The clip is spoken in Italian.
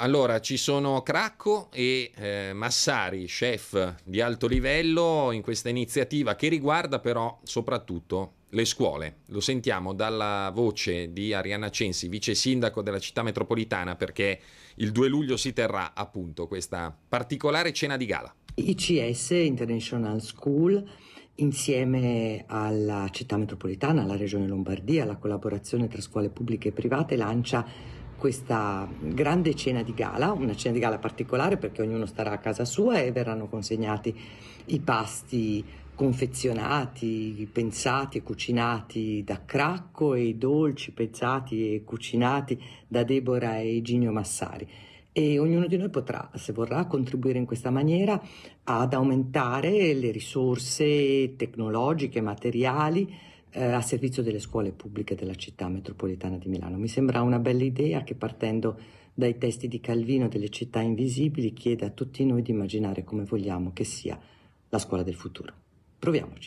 Allora, ci sono Cracco e eh, Massari, chef di alto livello, in questa iniziativa che riguarda però soprattutto le scuole. Lo sentiamo dalla voce di Arianna Censi, vice sindaco della città metropolitana, perché il 2 luglio si terrà appunto questa particolare cena di gala. ICS, International School, Insieme alla città metropolitana, alla regione Lombardia, la collaborazione tra scuole pubbliche e private lancia questa grande cena di gala, una cena di gala particolare perché ognuno starà a casa sua e verranno consegnati i pasti confezionati, pensati e cucinati da Cracco e i dolci pensati e cucinati da Deborah e Ginio Massari. E ognuno di noi potrà, se vorrà, contribuire in questa maniera ad aumentare le risorse tecnologiche, materiali, eh, a servizio delle scuole pubbliche della città metropolitana di Milano. Mi sembra una bella idea che partendo dai testi di Calvino delle città invisibili chiede a tutti noi di immaginare come vogliamo che sia la scuola del futuro. Proviamoci.